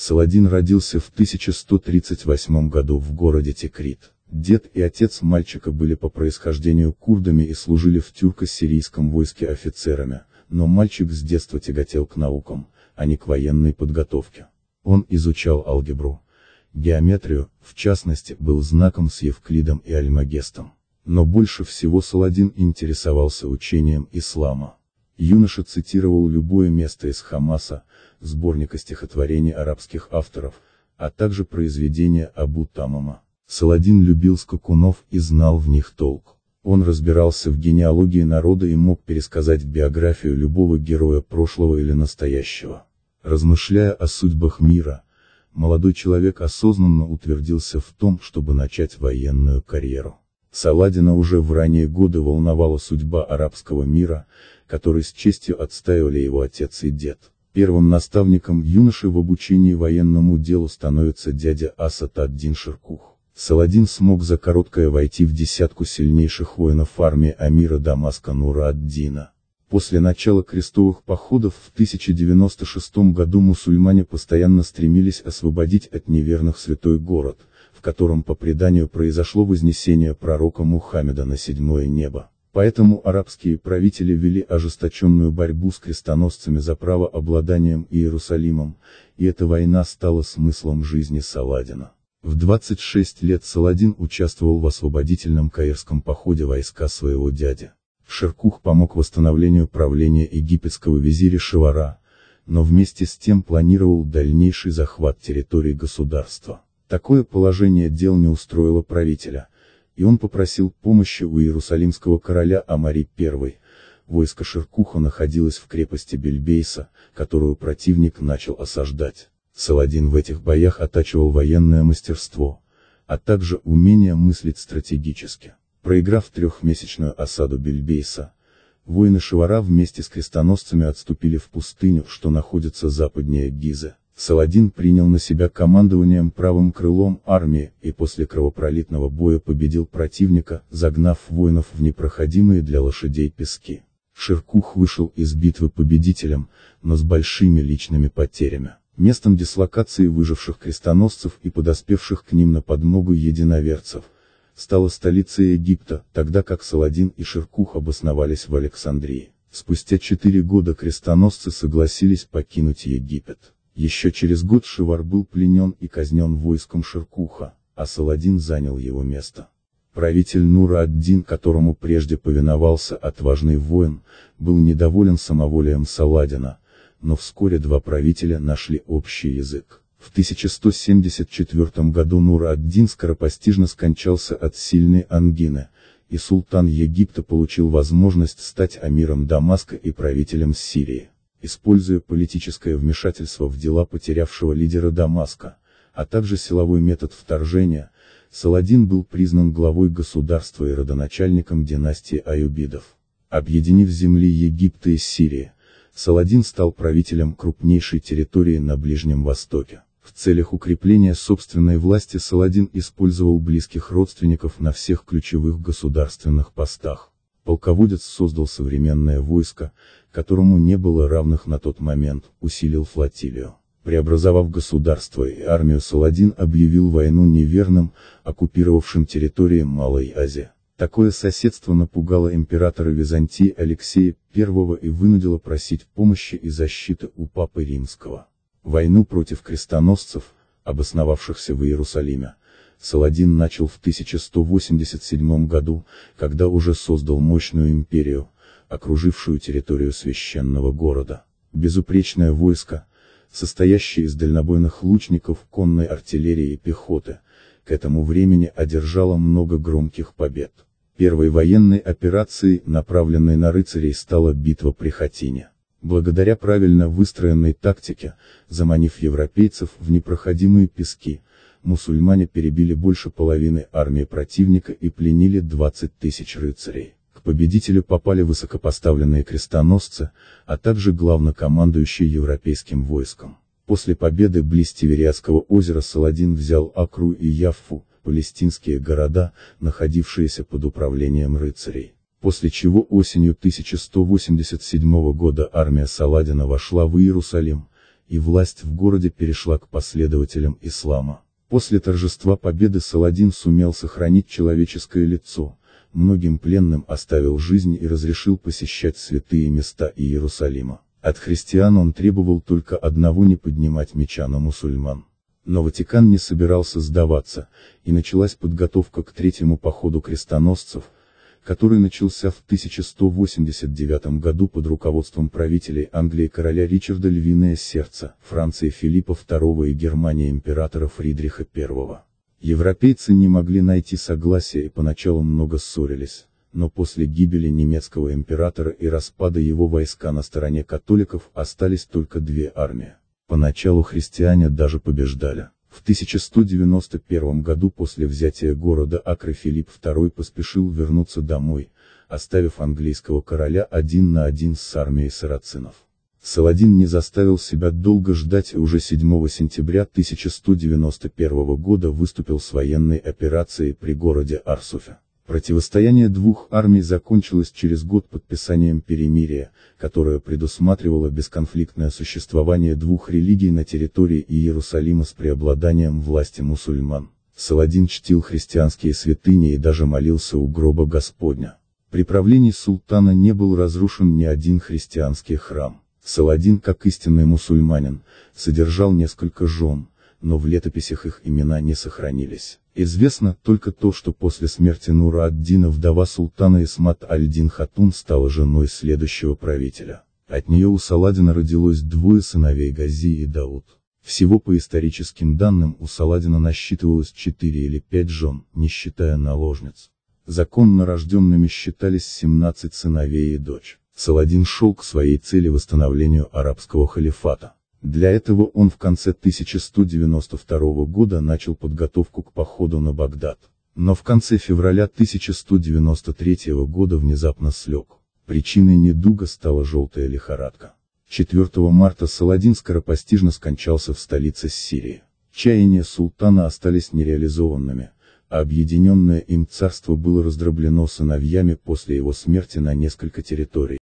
Саладин родился в 1138 году в городе Текрит. Дед и отец мальчика были по происхождению курдами и служили в тюрко-сирийском войске офицерами, но мальчик с детства тяготел к наукам, а не к военной подготовке. Он изучал алгебру. Геометрию, в частности, был знаком с Евклидом и Альмагестом. Но больше всего Саладин интересовался учением ислама. Юноша цитировал любое место из Хамаса, сборника стихотворений арабских авторов, а также произведения Абу Тамама. Саладин любил скакунов и знал в них толк. Он разбирался в генеалогии народа и мог пересказать биографию любого героя прошлого или настоящего. Размышляя о судьбах мира, молодой человек осознанно утвердился в том, чтобы начать военную карьеру. Саладина уже в ранние годы волновала судьба арабского мира, который с честью отстаивали его отец и дед. Первым наставником юноши в обучении военному делу становится дядя Асад ад-Дин Ширкух. Саладин смог за короткое войти в десятку сильнейших воинов армии Амира Дамаска Нура ад-Дина. После начала крестовых походов в 1096 году мусульмане постоянно стремились освободить от неверных святой город, в котором по преданию произошло вознесение пророка Мухаммеда на седьмое небо. Поэтому арабские правители вели ожесточенную борьбу с крестоносцами за право обладанием Иерусалимом, и эта война стала смыслом жизни Саладина. В 26 лет Саладин участвовал в освободительном каирском походе войска своего дяди. Ширкух помог восстановлению правления египетского визиря Шивара, но вместе с тем планировал дальнейший захват территории государства. Такое положение дел не устроило правителя, и он попросил помощи у иерусалимского короля Амари I. Войско Ширкуха находилось в крепости Бельбейса, которую противник начал осаждать. Саладин в этих боях оттачивал военное мастерство, а также умение мыслить стратегически. Проиграв трехмесячную осаду Бельбейса, воины Шивара вместе с крестоносцами отступили в пустыню, что находится западнее Гизы. Саладин принял на себя командованием правым крылом армии, и после кровопролитного боя победил противника, загнав воинов в непроходимые для лошадей пески. Ширкух вышел из битвы победителем, но с большими личными потерями. Местом дислокации выживших крестоносцев и подоспевших к ним на подмогу единоверцев, стала столица Египта, тогда как Саладин и Ширкух обосновались в Александрии. Спустя четыре года крестоносцы согласились покинуть Египет. Еще через год Шивар был пленен и казнен войском Ширкуха, а Саладин занял его место. Правитель Нура ад-Дин, которому прежде повиновался отважный воин, был недоволен самоволием Саладина, но вскоре два правителя нашли общий язык. В 1174 году Нур ад-Дин скоропостижно скончался от сильной ангины, и султан Египта получил возможность стать амиром Дамаска и правителем Сирии используя политическое вмешательство в дела потерявшего лидера Дамаска, а также силовой метод вторжения, Саладин был признан главой государства и родоначальником династии Аюбидов. Объединив земли Египта и Сирии, Саладин стал правителем крупнейшей территории на Ближнем Востоке. В целях укрепления собственной власти Саладин использовал близких родственников на всех ключевых государственных постах полководец создал современное войско, которому не было равных на тот момент, усилил флотилию. Преобразовав государство и армию Саладин объявил войну неверным, оккупировавшим территории Малой Азии. Такое соседство напугало императора Византии Алексея I и вынудило просить помощи и защиты у Папы Римского. Войну против крестоносцев, обосновавшихся в Иерусалиме, Саладин начал в 1187 году, когда уже создал мощную империю, окружившую территорию священного города. Безупречное войско, состоящее из дальнобойных лучников, конной артиллерии и пехоты, к этому времени одержало много громких побед. Первой военной операцией, направленной на рыцарей, стала битва при Хатине. Благодаря правильно выстроенной тактике, заманив европейцев в непроходимые пески, мусульмане перебили больше половины армии противника и пленили 20 тысяч рыцарей. К победителю попали высокопоставленные крестоносцы, а также главнокомандующий европейским войском. После победы близ Тивериадского озера Саладин взял Акру и Яффу, палестинские города, находившиеся под управлением рыцарей. После чего осенью 1187 года армия Саладина вошла в Иерусалим, и власть в городе перешла к последователям ислама. После торжества победы Саладин сумел сохранить человеческое лицо, многим пленным оставил жизнь и разрешил посещать святые места Иерусалима. От христиан он требовал только одного не поднимать меча на мусульман. Но Ватикан не собирался сдаваться, и началась подготовка к третьему походу крестоносцев – который начался в 1189 году под руководством правителей Англии короля Ричарда Львиное Сердце, Франции Филиппа II и Германии императора Фридриха I. Европейцы не могли найти согласия и поначалу много ссорились, но после гибели немецкого императора и распада его войска на стороне католиков остались только две армии. Поначалу христиане даже побеждали. В 1191 году после взятия города Акры Филипп II поспешил вернуться домой, оставив английского короля один на один с армией сарацинов. Саладин не заставил себя долго ждать и уже 7 сентября 1191 года выступил с военной операцией при городе Арсуфе. Противостояние двух армий закончилось через год подписанием перемирия, которое предусматривало бесконфликтное существование двух религий на территории Иерусалима с преобладанием власти мусульман. Саладин чтил христианские святыни и даже молился у гроба Господня. При правлении султана не был разрушен ни один христианский храм. Саладин, как истинный мусульманин, содержал несколько жен, но в летописях их имена не сохранились. Известно только то, что после смерти Нура ад-Дина вдова султана Исмат аль-Дин Хатун стала женой следующего правителя. От нее у Саладина родилось двое сыновей Гази и Дауд. Всего по историческим данным у Саладина насчитывалось четыре или пять жен, не считая наложниц. Законно рожденными считались 17 сыновей и дочь. Саладин шел к своей цели восстановлению арабского халифата. Для этого он в конце 1192 года начал подготовку к походу на Багдад, но в конце февраля 1193 года внезапно слег. Причиной недуга стала желтая лихорадка. 4 марта Саладин скоропостижно скончался в столице Сирии. Чаяния султана остались нереализованными, а объединенное им царство было раздроблено сыновьями после его смерти на несколько территорий.